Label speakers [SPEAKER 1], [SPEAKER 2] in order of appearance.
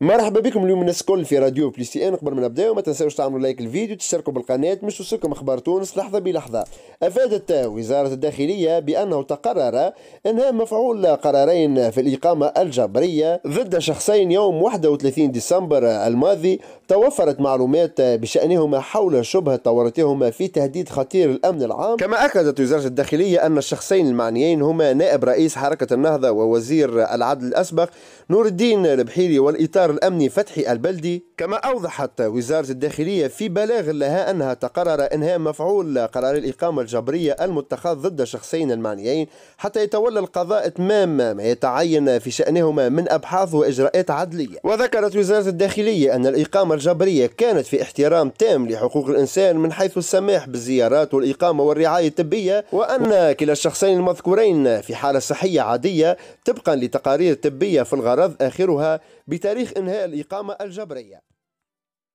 [SPEAKER 1] مرحبا بكم اليوم الناس الكل في راديو ان قبل ما نبداو ما تنساوش تعملوا لايك الفيديو تشتركوا بالقناه باش توصلكم اخبار تونس لحظه بلحظه افادت وزاره الداخليه بانه تقرر انهاء مفعول قرارين في الاقامه الجبريه ضد شخصين يوم 31 ديسمبر الماضي توفرت معلومات بشانهما حول شبهه تورطهما في تهديد خطير الامن العام كما اكدت وزاره الداخليه ان الشخصين المعنيين هما نائب رئيس حركه النهضه ووزير العدل الاسبق نور الدين البحيري والاطار الإطار الأمني فتحي البلدي كما أوضحت وزارة الداخلية في بلاغ لها أنها تقرر إنهاء مفعول قرار الإقامة الجبرية المتخذ ضد الشخصين المعنيين حتى يتولى القضاء إتمام ما يتعين في شأنهما من أبحاث وإجراءات عدلية وذكرت وزارة الداخلية أن الإقامة الجبرية كانت في احترام تام لحقوق الإنسان من حيث السماح بالزيارات والإقامة والرعاية الطبية وأن كلا الشخصين المذكورين في حالة صحية عادية طبقا لتقارير طبية في الغرض آخرها بتاريخ انهاء الاقامه الجبريه